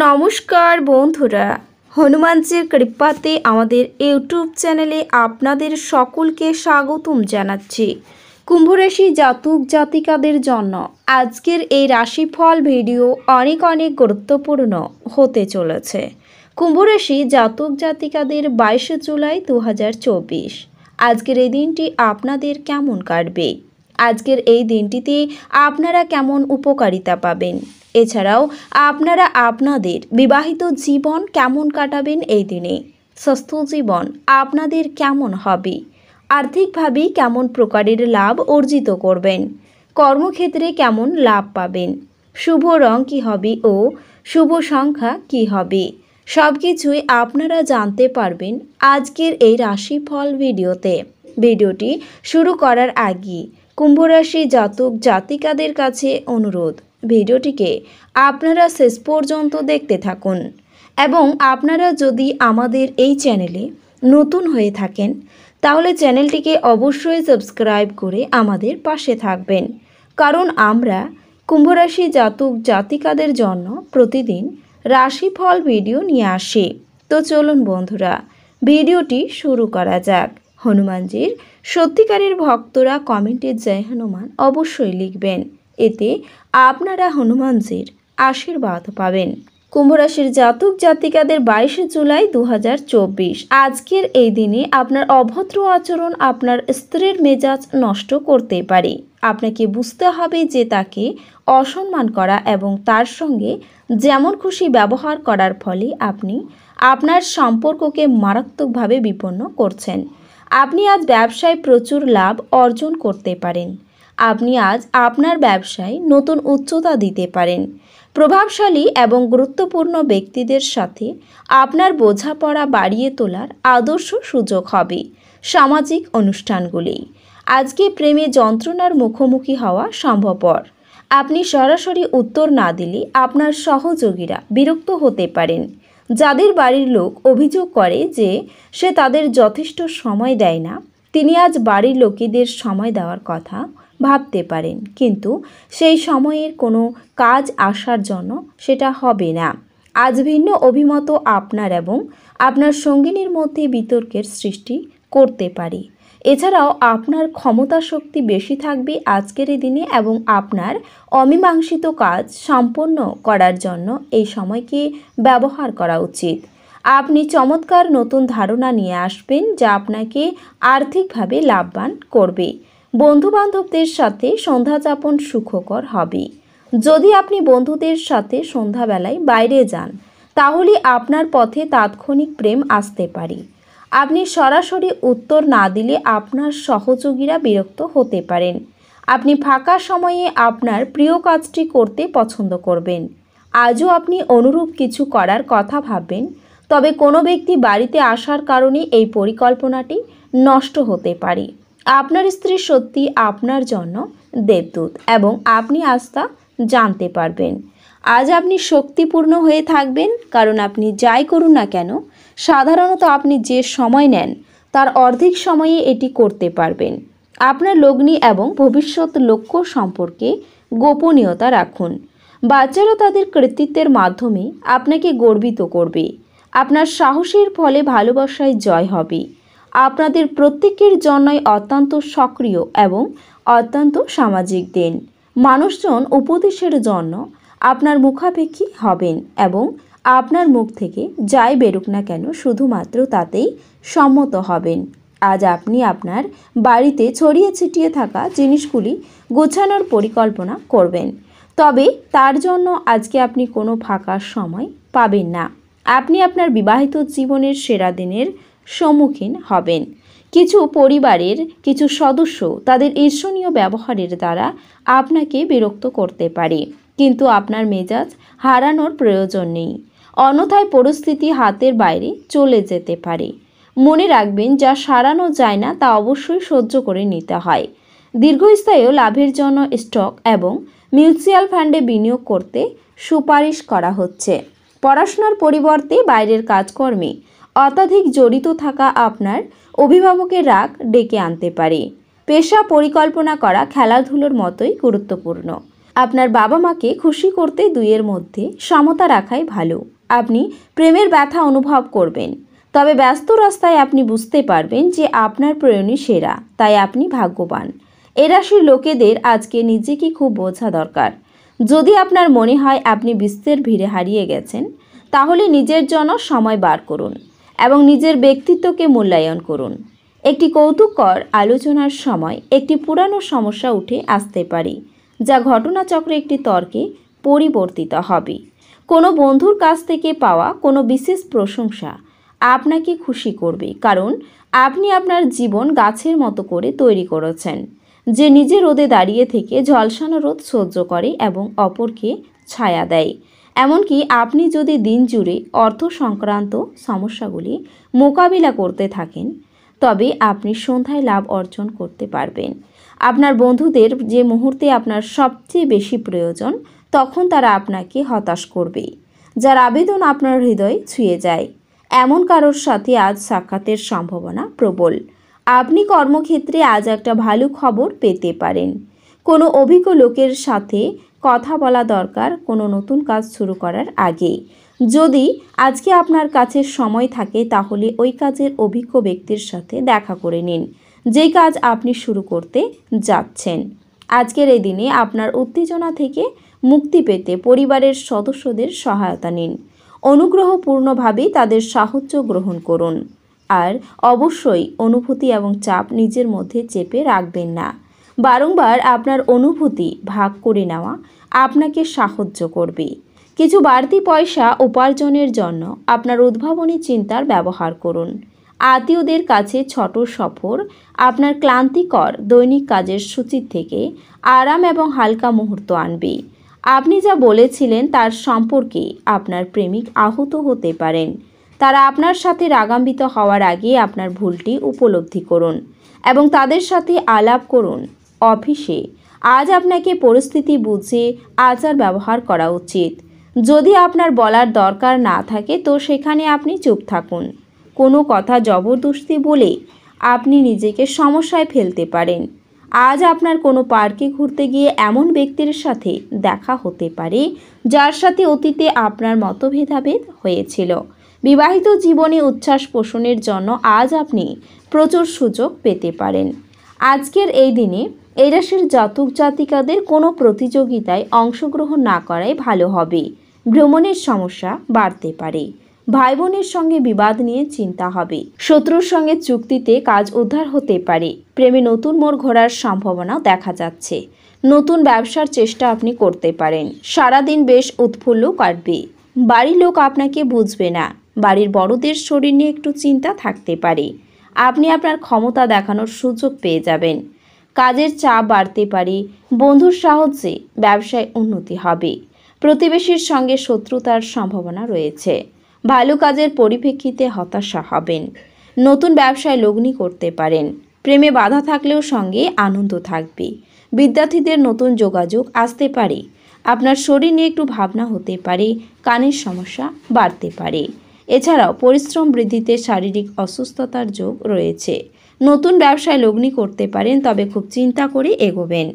নমস্কার বন্ধুরা হনুমানজির কৃপাতে আমাদের ইউটিউব চ্যানেলে আপনাদের সকলকে স্বাগতম জানাচ্ছি কুম্ভরাশি জাতক জাতিকাদের জন্য আজকের এই রাশিফল ভিডিও অনেক অনেক গুরুত্বপূর্ণ হতে চলেছে কুম্ভরাশি জাতক জাতিকাদের বাইশে জুলাই দু আজকের এই দিনটি আপনাদের কেমন কাটবে আজকের এই দিনটিতে আপনারা কেমন উপকারিতা পাবেন এছাড়াও আপনারা আপনাদের বিবাহিত জীবন কেমন কাটাবেন এই দিনে স্বস্থ জীবন আপনাদের কেমন হবে আর্থিকভাবে কেমন প্রকারের লাভ অর্জিত করবেন কর্মক্ষেত্রে কেমন লাভ পাবেন শুভ রং কী হবে ও শুভ সংখ্যা কী হবে সব কিছুই আপনারা জানতে পারবেন আজকের এই রাশিফল ভিডিওতে ভিডিওটি শুরু করার আগে কুম্ভরাশি জাতক জাতিকাদের কাছে অনুরোধ ভিডিওটিকে আপনারা শেষ পর্যন্ত দেখতে থাকুন এবং আপনারা যদি আমাদের এই চ্যানেলে নতুন হয়ে থাকেন তাহলে চ্যানেলটিকে অবশ্যই সাবস্ক্রাইব করে আমাদের পাশে থাকবেন কারণ আমরা কুম্ভরাশি জাতক জাতিকাদের জন্য প্রতিদিন রাশিফল ভিডিও নিয়ে আসি তো চলুন বন্ধুরা ভিডিওটি শুরু করা যাক হনুমানজির সত্যিকারের ভক্তরা কমেন্টে জয় হনুমান অবশ্যই লিখবেন এতে আপনারা হনুমানজির আশীর্বাদ পাবেন কুম্ভরাশির জাতক জাতিকাদের বাইশে জুলাই দু আজকের এই দিনে আপনার অভদ্র আচরণ আপনার স্ত্রীর মেজাজ নষ্ট করতে পারে আপনাকে বুঝতে হবে যে তাকে অসম্মান করা এবং তার সঙ্গে যেমন খুশি ব্যবহার করার ফলে আপনি আপনার সম্পর্ককে মারাত্মকভাবে বিপন্ন করছেন আপনি আজ ব্যবসায় প্রচুর লাভ অর্জন করতে পারেন আপনি আজ আপনার ব্যবসায় নতুন উচ্চতা দিতে পারেন প্রভাবশালী এবং গুরুত্বপূর্ণ ব্যক্তিদের সাথে আপনার বোঝাপড়া বাড়িয়ে তোলার আদর্শ সুযোগ হবে সামাজিক অনুষ্ঠানগুলি আজকে প্রেমে যন্ত্রণার মুখোমুখি হওয়া সম্ভবপর আপনি সরাসরি উত্তর না দিলে আপনার সহযোগীরা বিরক্ত হতে পারেন যাদের বাড়ির লোক অভিযোগ করে যে সে তাদের যথেষ্ট সময় দেয় না তিনি আজ বাড়ির লোকেদের সময় দেওয়ার কথা ভাবতে পারেন কিন্তু সেই সময়ের কোনো কাজ আসার জন্য সেটা হবে না আজ ভিন্ন অভিমত আপনার এবং আপনার সঙ্গিনীর মধ্যে বিতর্কের সৃষ্টি করতে পারি এছাড়াও আপনার ক্ষমতা শক্তি বেশি থাকবে আজকের এই দিনে এবং আপনার অমীমাংসিত কাজ সম্পন্ন করার জন্য এই সময়কে ব্যবহার করা উচিত আপনি চমৎকার নতুন ধারণা নিয়ে আসবেন যা আপনাকে আর্থিকভাবে লাভবান করবে বন্ধুবান্ধবদের সাথে সন্ধ্যাযাপন সুখকর হবে যদি আপনি বন্ধুদের সাথে সন্ধ্যাবেলায় বাইরে যান তাহলে আপনার পথে তাৎক্ষণিক প্রেম আসতে পারে আপনি সরাসরি উত্তর না দিলে আপনার সহযোগীরা বিরক্ত হতে পারেন আপনি ফাঁকা সময়ে আপনার প্রিয় কাজটি করতে পছন্দ করবেন আজও আপনি অনুরূপ কিছু করার কথা ভাববেন তবে কোনো ব্যক্তি বাড়িতে আসার কারণে এই পরিকল্পনাটি নষ্ট হতে পারে আপনার স্ত্রী সত্যি আপনার জন্য দেবদূত এবং আপনি আজ তা জানতে পারবেন আজ আপনি শক্তিপূর্ণ হয়ে থাকবেন কারণ আপনি যাই করুন না কেন সাধারণত আপনি যে সময় নেন তার অর্ধেক সময়ে এটি করতে পারবেন আপনার লগ্নি এবং ভবিষ্যৎ লক্ষ্য সম্পর্কে গোপনীয়তা রাখুন বাচ্চারা তাদের কৃতিত্বের মাধ্যমে আপনাকে গর্বিত করবে আপনার সাহসের ফলে ভালোবাসায় জয় হবে আপনাদের প্রত্যেকের জন্যই অত্যন্ত সক্রিয় এবং অত্যন্ত সামাজিক দিন মানুষজন উপদেশের জন্য আপনার মুখাপেক্ষী হবেন এবং আপনার মুখ থেকে যাই বেরুক না কেন শুধুমাত্র তাতেই সম্মত হবেন আজ আপনি আপনার বাড়িতে ছড়িয়ে ছিটিয়ে থাকা জিনিসগুলি গোছানোর পরিকল্পনা করবেন তবে তার জন্য আজকে আপনি কোনো ফাঁকা সময় পাবেন না আপনি আপনার বিবাহিত জীবনের সেরা দিনের সম্মুখীন হবেন কিছু পরিবারের কিছু সদস্য তাদের ঈর্ষণীয় ব্যবহারের দ্বারা আপনাকে বিরক্ত করতে পারে কিন্তু আপনার মেজাজ হারানোর প্রয়োজন নেই অন্যথায় পরিস্থিতি হাতের বাইরে চলে যেতে পারে মনে রাখবেন যা সারানো যায় না তা অবশ্যই সহ্য করে নিতে হয় দীর্ঘস্থায়ী লাভের জন্য স্টক এবং মিউচুয়াল ফান্ডে বিনিয়োগ করতে সুপারিশ করা হচ্ছে পড়াশোনার পরিবর্তে বাইরের কাজকর্মে অত্যাধিক জড়িত থাকা আপনার অভিভাবকের রাগ ডেকে আনতে পারে পেশা পরিকল্পনা করা খেলাধুলোর মতোই গুরুত্বপূর্ণ আপনার বাবা মাকে খুশি করতে দুইয়ের মধ্যে সমতা রাখাই ভালো আপনি প্রেমের ব্যথা অনুভব করবেন তবে ব্যস্ত রাস্তায় আপনি বুঝতে পারবেন যে আপনার প্রয়োনী সেরা তাই আপনি ভাগ্যবান এ রাশির লোকেদের আজকে নিজেকে খুব বোঝা দরকার যদি আপনার মনে হয় আপনি বিস্তের ভিড়ে হারিয়ে গেছেন তাহলে নিজের জন্য সময় বার করুন এবং নিজের ব্যক্তিত্বকে মূল্যায়ন করুন একটি কৌতুককর আলোচনার সময় একটি পুরানো সমস্যা উঠে আসতে পারে যা ঘটনাচক্রে একটি তর্কে পরিবর্তিত হবে কোনো বন্ধুর কাছ থেকে পাওয়া কোনো বিশেষ প্রশংসা আপনাকে খুশি করবে কারণ আপনি আপনার জীবন গাছের মতো করে তৈরি করেছেন যে নিজে রোদে দাঁড়িয়ে থেকে ঝলসানো রোদ সহ্য করে এবং অপরকে ছায়া দেয় এমনকি আপনি যদি দিন জুড়ে অর্থ সংক্রান্ত সমস্যাগুলি মোকাবিলা করতে থাকেন তবে আপনি সন্ধ্যায় লাভ অর্জন করতে পারবেন আপনার বন্ধুদের যে মুহূর্তে আপনার সবচেয়ে বেশি প্রয়োজন তখন তারা আপনাকে হতাশ করবে যার আবেদন আপনার হৃদয় ছুঁয়ে যায় এমন কারোর সাথে আজ সাক্ষাতের সম্ভাবনা প্রবল আপনি কর্মক্ষেত্রে আজ একটা ভালো খবর পেতে পারেন কোনো অভিজ্ঞ লোকের সাথে কথা বলা দরকার কোনো নতুন কাজ শুরু করার আগে যদি আজকে আপনার কাছে সময় থাকে তাহলে ওই কাজের অভিজ্ঞ ব্যক্তির সাথে দেখা করে নিন যে কাজ আপনি শুরু করতে যাচ্ছেন আজকের এই দিনে আপনার উত্তেজনা থেকে মুক্তি পেতে পরিবারের সদস্যদের সহায়তা নিন অনুগ্রহপূর্ণভাবেই তাদের সাহায্য গ্রহণ করুন আর অবশ্যই অনুভূতি এবং চাপ নিজের মধ্যে চেপে রাখবেন না বারংবার আপনার অনুভূতি ভাগ করে নেওয়া আপনাকে সাহায্য করবে কিছু বাড়তি পয়সা উপার্জনের জন্য আপনার উদ্ভাবনী চিন্তার ব্যবহার করুন আত্মীয়দের কাছে ছোট সফর আপনার ক্লান্তিকর দৈনিক কাজের সূচির থেকে আরাম এবং হালকা মুহূর্ত আনবে আপনি যা বলেছিলেন তার সম্পর্কে আপনার প্রেমিক আহত হতে পারেন তারা আপনার সাথে রাগাম্বিত হওয়ার আগে আপনার ভুলটি উপলব্ধি করুন এবং তাদের সাথে আলাপ করুন অফিসে আজ আপনাকে পরিস্থিতি বুঝে আচার ব্যবহার করা উচিত যদি আপনার বলার দরকার না থাকে তো সেখানে আপনি চুপ থাকুন কোনো কথা জবরদস্তি বলে আপনি নিজেকে সমস্যায় ফেলতে পারেন আজ আপনার কোনো পার্কে ঘুরতে গিয়ে এমন ব্যক্তির সাথে দেখা হতে পারে যার সাথে অতীতে আপনার মতভেদাভেদ হয়েছিল বিবাহিত জীবনে উচ্ছ্বাস পোষণের জন্য আজ আপনি প্রচুর সুযোগ পেতে পারেন আজকের এই দিনে এই রাশির জাতক জাতিকাদের কোনো প্রতিযোগিতায় অংশগ্রহণ না করাই ভালো হবে ভ্রমণের সমস্যা বাড়তে পারে ভাই বোনের সঙ্গে বিবাদ নিয়ে চিন্তা হবে শত্রুর সঙ্গে চুক্তিতে কাজ উদ্ধার হতে পারে প্রেমে নতুন মোড় ঘোরার সম্ভাবনা দেখা যাচ্ছে নতুন ব্যবসার চেষ্টা আপনি করতে পারেন সারাদিন বেশ উৎফুল্ল কাটবে বাড়ির লোক আপনাকে বুঝবে না বাড়ির বড়দের শরীর নিয়ে একটু চিন্তা থাকতে পারে আপনি আপনার ক্ষমতা দেখানোর সুযোগ পেয়ে যাবেন কাজের চাপ বাড়তে পারে বন্ধুর সাহায্যে ব্যবসায় উন্নতি হবে প্রতিবেশীর সঙ্গে শত্রুতার সম্ভাবনা রয়েছে ভালো কাজের পরিপ্রেক্ষিতে হতাশা হবেন নতুন ব্যবসায় লগ্নি করতে পারেন প্রেমে বাধা থাকলেও সঙ্গে আনন্দ থাকবে বিদ্যার্থীদের নতুন যোগাযোগ আসতে পারে আপনার শরীর নিয়ে একটু ভাবনা হতে পারে কানের সমস্যা বাড়তে পারে এছাড়াও পরিশ্রম বৃদ্ধিতে শারীরিক অসুস্থতার যোগ রয়েছে নতুন ব্যবসায় লগ্নি করতে পারেন তবে খুব চিন্তা করে এগোবেন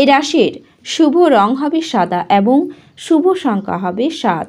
এ রাশির শুভ রং হবে সাদা এবং শুভ সংখ্যা হবে সাত